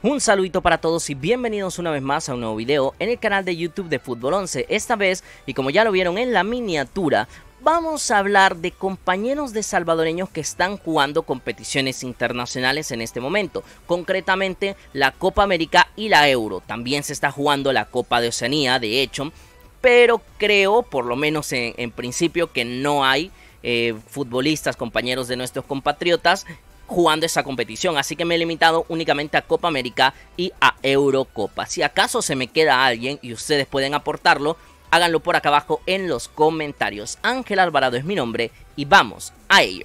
Un saludito para todos y bienvenidos una vez más a un nuevo video en el canal de YouTube de Fútbol 11. Esta vez, y como ya lo vieron en la miniatura, vamos a hablar de compañeros de salvadoreños que están jugando competiciones internacionales en este momento, concretamente la Copa América y la Euro. También se está jugando la Copa de Oceanía, de hecho, pero creo, por lo menos en, principio, que no hay eh, futbolistas, compañeros de nuestros compatriotas jugando esa competición. Así que me he limitado únicamente a Copa América y a Eurocopa. Si acaso se me queda alguien y ustedes pueden aportarlo, háganlo por acá abajo en los comentarios. Ángel Alvarado es mi nombre y vamos a ello.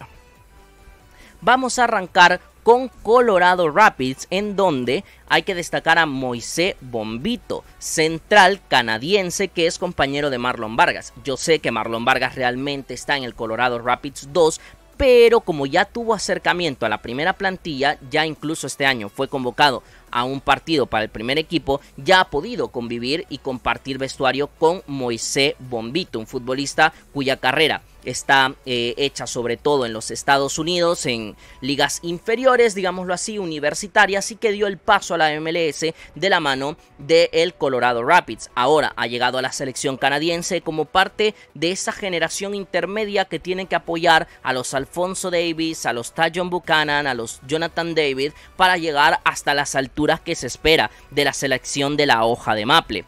Vamos a arrancar con Colorado Rapids, en donde hay que destacar a Moisés Bombito, central canadiense que es compañero de Marlon Vargas. Yo sé que Marlon Vargas realmente está en el Colorado Rapids 2, pero como ya tuvo acercamiento a la primera plantilla, ya incluso este año fue convocado a un partido para el primer equipo, ya ha podido convivir y compartir vestuario con Moisés Bombito, un futbolista cuya carrera está eh, hecha sobre todo en los Estados Unidos, en ligas inferiores, digámoslo así, universitarias, y que dio el paso a la MLS de la mano del el Colorado Rapids. Ahora ha llegado a la selección canadiense como parte de esa generación intermedia que tiene que apoyar a los Alfonso Davis, a los Tajon Buchanan, a los Jonathan David, para llegar hasta las alturas que se espera de la selección de la hoja de Maple.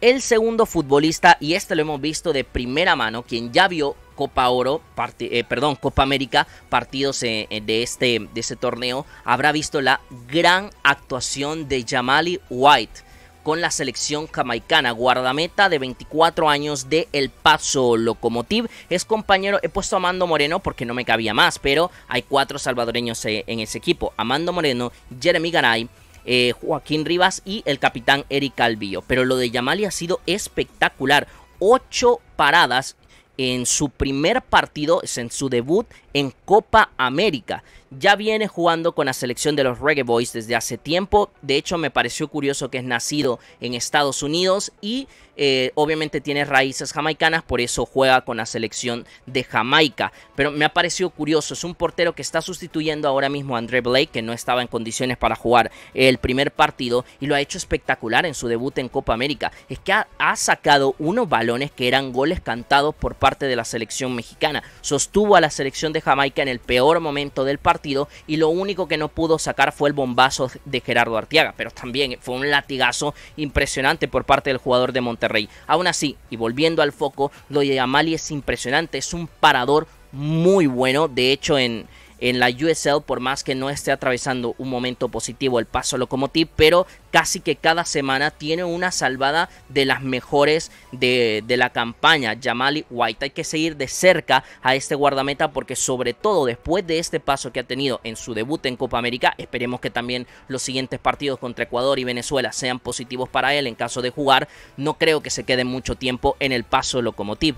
El segundo futbolista, y este lo hemos visto de primera mano, quien ya vio Copa Oro, eh, Copa América, partidos eh, eh, de, este, de este torneo, habrá visto la gran actuación de Jamali White con la selección jamaicana, guardameta de 24 años de El Paso Locomotiv. Es compañero, he puesto a Amando Moreno porque no me cabía más, pero hay cuatro salvadoreños en ese equipo. Amando Moreno, Jeremy Garay, eh, Joaquín Rivas y el capitán Eric Calvillo. Pero lo de Yamali ha sido espectacular. Ocho paradas en su primer partido, en su debut en Copa América. Ya viene jugando con la selección de los Reggae Boys desde hace tiempo. De hecho, me pareció curioso que es nacido en Estados Unidos y eh, obviamente tiene raíces jamaicanas, por eso juega con la selección de Jamaica. Pero me ha parecido curioso, es un portero que está sustituyendo ahora mismo a André Blake, que no estaba en condiciones para jugar el primer partido y lo ha hecho espectacular en su debut en Copa América. Es que ha sacado unos balones que eran goles cantados por parte de la selección mexicana. Sostuvo a la selección de Jamaica en el peor momento del partido y lo único que no pudo sacar fue el bombazo de Gerardo Artiaga, pero también fue un latigazo impresionante por parte del jugador de Monterrey. Aún así, y volviendo al foco, lo de Amali es impresionante, es un parador muy bueno, de hecho en, en la USL, por más que no esté atravesando un momento positivo el paso locomotiv, pero casi que cada semana tiene una salvada de las mejores de, la campaña. Yamali White, hay que seguir de cerca a este guardameta porque sobre todo después de este paso que ha tenido en su debut en Copa América, esperemos que también los siguientes partidos contra Ecuador y Venezuela sean positivos para él en caso de jugar, no creo que se quede mucho tiempo en el paso locomotiv.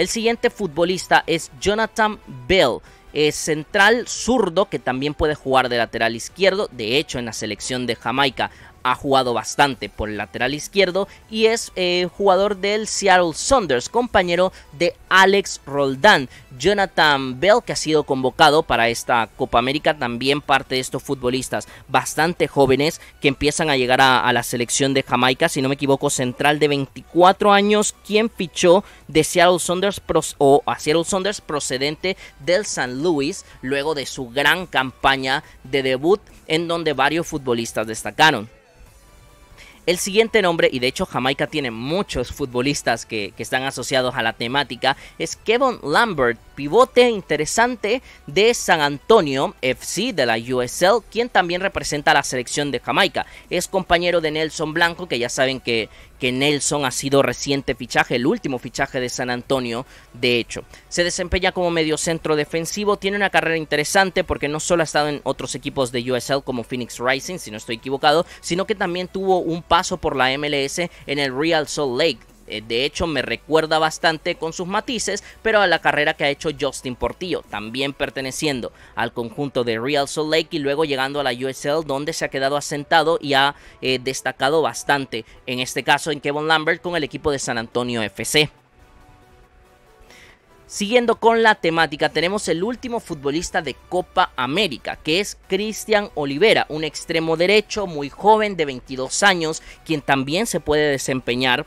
El siguiente futbolista es Jonathan Bell. es central zurdo que también puede jugar de lateral izquierdo, de hecho en la selección de Jamaica ha jugado bastante por el lateral izquierdo y es eh, jugador del Seattle Saunders, compañero de Alex Roldán. Jonathan Bell, que ha sido convocado para esta Copa América, también parte de estos futbolistas bastante jóvenes que empiezan a llegar a, la selección de Jamaica, si no me equivoco, central de 24 años, quien fichó de Seattle Saunders o a Seattle Saunders procedente del San Luis, luego de su gran campaña de debut en donde varios futbolistas destacaron. El siguiente nombre, y de hecho Jamaica tiene muchos futbolistas que, están asociados a la temática, es Kevin Lambert, pivote interesante de San Antonio FC de la USL, quien también representa a la selección de Jamaica. Es compañero de Nelson Blanco, que ya saben que, que Nelson ha sido reciente fichaje, el último fichaje de San Antonio, de hecho. Se desempeña como mediocentro defensivo, tiene una carrera interesante porque no solo ha estado en otros equipos de USL como Phoenix Rising, si no estoy equivocado, sino que también tuvo un paso por la MLS en el Real Salt Lake eh, de hecho me recuerda bastante con sus matices, pero a la carrera que ha hecho Justin Portillo, también perteneciendo al conjunto de Real Salt Lake y luego llegando a la USL donde se ha quedado asentado y ha eh, destacado bastante, en este caso en Kevin Lambert con el equipo de San Antonio FC. Siguiendo con la temática, tenemos el último futbolista de Copa América, que es Cristian Olivera, un extremo derecho muy joven de 22 años, quien también se puede desempeñar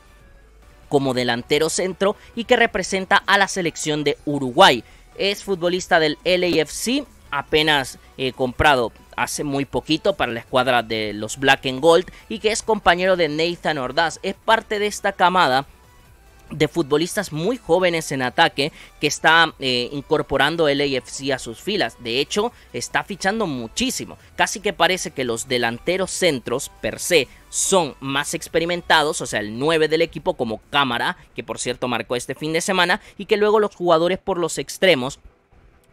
como delantero centro y que representa a la selección de Uruguay. Es futbolista del LAFC, apenas eh, comprado hace muy poquito para la escuadra de los Black and Gold y que es compañero de Nathan Ordaz. Es parte de esta camada de futbolistas muy jóvenes en ataque que está eh, incorporando el AFC a sus filas. De hecho, está fichando muchísimo. Casi que parece que los delanteros centros per se son más experimentados, o sea, el 9 del equipo como cámara, que por cierto marcó este fin de semana, y que luego los jugadores por los extremos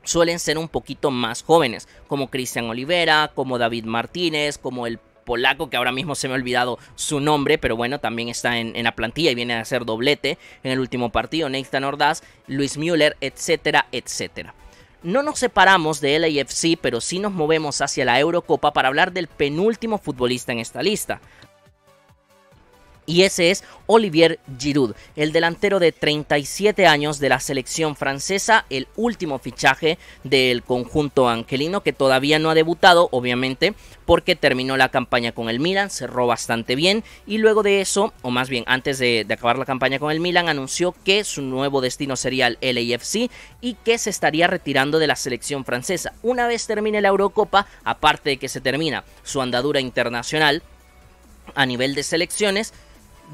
suelen ser un poquito más jóvenes, como Cristian Olivera, como David Martínez, como el polaco, que ahora mismo se me ha olvidado su nombre, pero bueno, también está en, la plantilla y viene a hacer doblete en el último partido. Nathan Ordaz, Luis Müller, etcétera, etcétera. No nos separamos de LAFC, pero sí nos movemos hacia la Eurocopa para hablar del penúltimo futbolista en esta lista y ese es Olivier Giroud, el delantero de 37 años de la selección francesa, el último fichaje del conjunto angelino que todavía no ha debutado, obviamente, porque terminó la campaña con el Milan, cerró bastante bien y luego de eso, o más bien antes de, acabar la campaña con el Milan, anunció que su nuevo destino sería el LAFC y que se estaría retirando de la selección francesa. Una vez termine la Eurocopa, aparte de que se termina su andadura internacional a nivel de selecciones,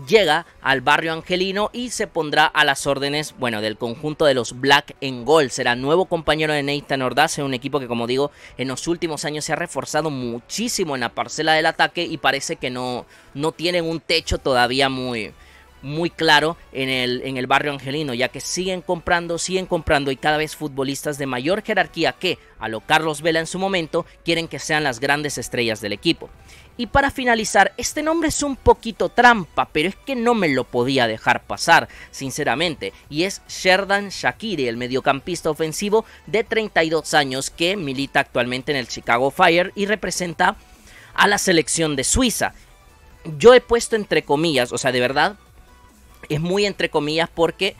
llega al barrio angelino y se pondrá a las órdenes, bueno, del conjunto de los Black en gol. Será nuevo compañero de Nathan Ordaz, es un equipo que, como digo, en los últimos años se ha reforzado muchísimo en la parcela del ataque y parece que no, no tienen un techo todavía muy, muy claro en el, en el barrio angelino, ya que siguen comprando, siguen comprando y cada vez futbolistas de mayor jerarquía que, a lo Carlos Vela en su momento, quieren que sean las grandes estrellas del equipo. Y para finalizar, este nombre es un poquito trampa, pero es que no me lo podía dejar pasar, sinceramente, y es Sherdan Shakiri, el mediocampista ofensivo de 32 años que milita actualmente en el Chicago Fire y representa a la selección de Suiza. Yo he puesto entre comillas, o sea, de verdad, es muy entre comillas porque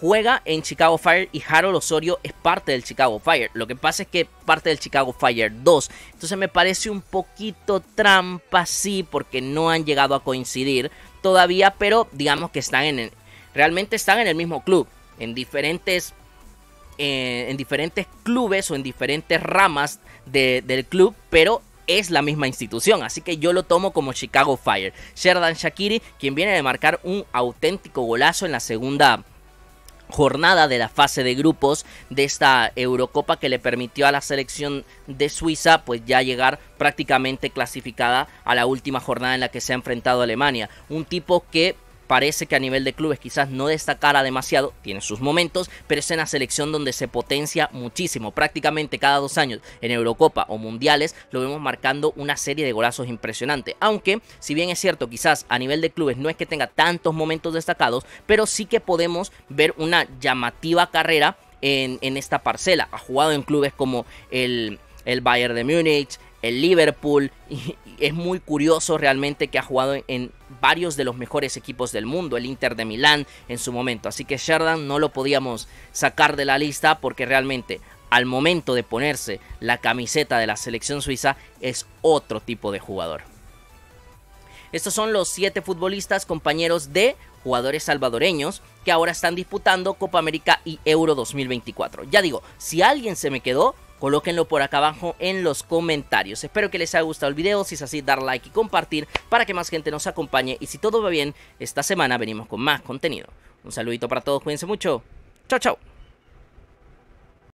juega en Chicago Fire y Harold Osorio es parte del Chicago Fire. Lo que pasa es que parte del Chicago Fire 2. Entonces me parece un poquito trampa, sí, porque no han llegado a coincidir todavía, pero digamos que están en el, realmente están en el mismo club, en diferentes eh, en diferentes clubes o en diferentes ramas del club, pero es la misma institución, así que yo lo tomo como Chicago Fire. Sheridan Shakiri, quien viene de marcar un auténtico golazo en la segunda jornada de la fase de grupos de esta Eurocopa que le permitió a la selección de Suiza pues ya llegar prácticamente clasificada a la última jornada en la que se ha enfrentado Alemania. Un tipo que parece que a nivel de clubes quizás no destacara demasiado, tiene sus momentos, pero es una selección donde se potencia muchísimo. Prácticamente cada dos años en Eurocopa o Mundiales lo vemos marcando una serie de golazos impresionante. Aunque, si bien es cierto, quizás a nivel de clubes no es que tenga tantos momentos destacados, pero sí que podemos ver una llamativa carrera en, esta parcela. Ha jugado en clubes como el, el Bayern de Múnich, el Liverpool. es muy curioso realmente que ha jugado en varios de los mejores equipos del mundo, el Inter de Milán en su momento. Así que Sheridan no lo podíamos sacar de la lista porque realmente al momento de ponerse la camiseta de la selección suiza es otro tipo de jugador. Estos son los siete futbolistas compañeros de jugadores salvadoreños que ahora están disputando Copa América y Euro 2024. Ya digo, si alguien se me quedó, colóquenlo por acá abajo en los comentarios. Espero que les haya gustado el video, si es así dar like y compartir para que más gente nos acompañe y si todo va bien, esta semana venimos con más contenido. Un saludito para todos, cuídense mucho. Chao, chao.